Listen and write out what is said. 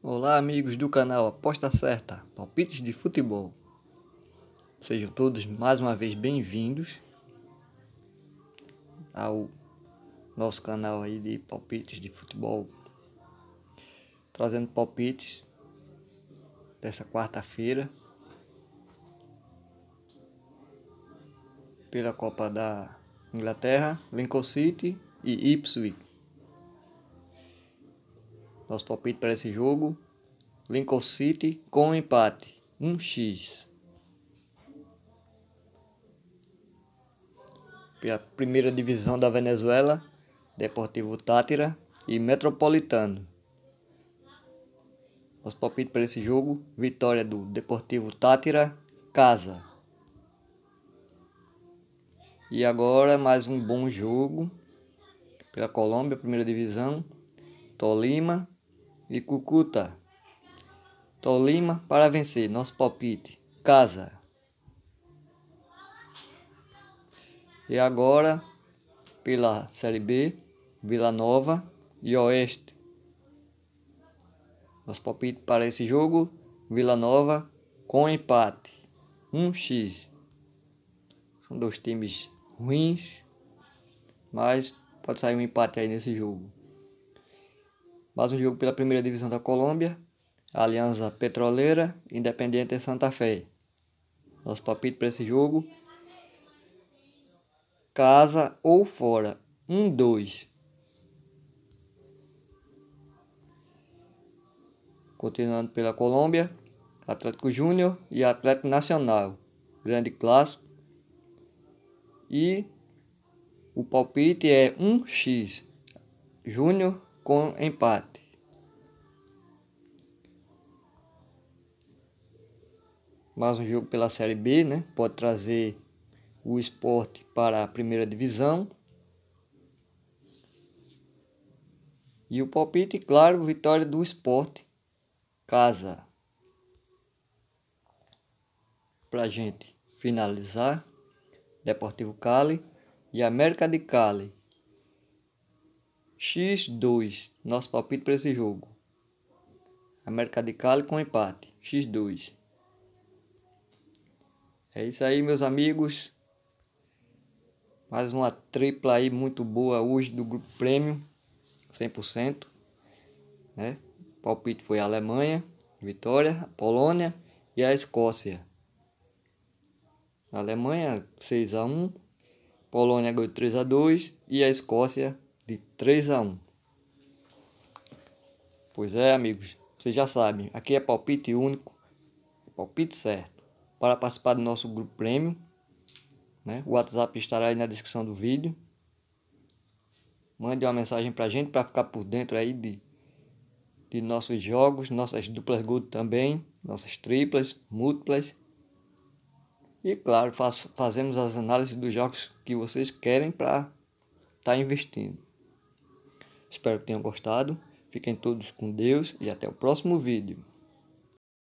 Olá, amigos do canal Aposta Certa, palpites de futebol. Sejam todos mais uma vez bem-vindos ao nosso canal aí de palpites de futebol, trazendo palpites dessa quarta-feira pela Copa da Inglaterra, Lincoln City e Ipswich. Nosso palpite para esse jogo: Lincoln City com um empate 1x. Pela primeira divisão da Venezuela, Deportivo Tátira e Metropolitano. Nosso palpite para esse jogo: vitória do Deportivo Tátira, casa. E agora mais um bom jogo pela Colômbia, primeira divisão. Tolima e Cucuta. Tolima para vencer. Nosso palpite. Casa. E agora, pela Série B, Vila Nova e Oeste. Nosso palpite para esse jogo, Vila Nova com empate. 1x. São dois times ruins, mas pode sair um empate aí nesse jogo mais um jogo pela primeira divisão da Colômbia, Aliança Petroleira, Independiente Santa Fé. Nosso palpite para esse jogo: casa ou fora, 1-2. Um, dois. Continuando pela Colômbia, Atlético Júnior e Atlético Nacional, grande clássico. E o palpite é 1x. Júnior com empate. Mais um jogo pela Série B, né? Pode trazer o esporte para a primeira divisão. E o palpite, claro, vitória do esporte. Casa. para gente finalizar, Deportivo Cali e América de Cali. X2, nosso palpite para esse jogo. América de Cali com empate, X2. É isso aí, meus amigos. Mais uma tripla aí muito boa hoje do Grupo Prêmio, 100%. Né? palpite foi a Alemanha, vitória, a Polônia e a Escócia. A Alemanha 6 a 1, Polônia ganhou 3 a 2 e a Escócia de 3 a 1. Pois é, amigos, vocês já sabem, aqui é palpite único, palpite certo. Para participar do nosso grupo prêmio, né? O WhatsApp estará aí na descrição do vídeo. Mande uma mensagem para a gente para ficar por dentro aí de de nossos jogos, nossas duplas gold também, nossas triplas, múltiplas. E claro, faz, fazemos as análises dos jogos que vocês querem para estar tá investindo. Espero que tenham gostado. Fiquem todos com Deus e até o próximo vídeo.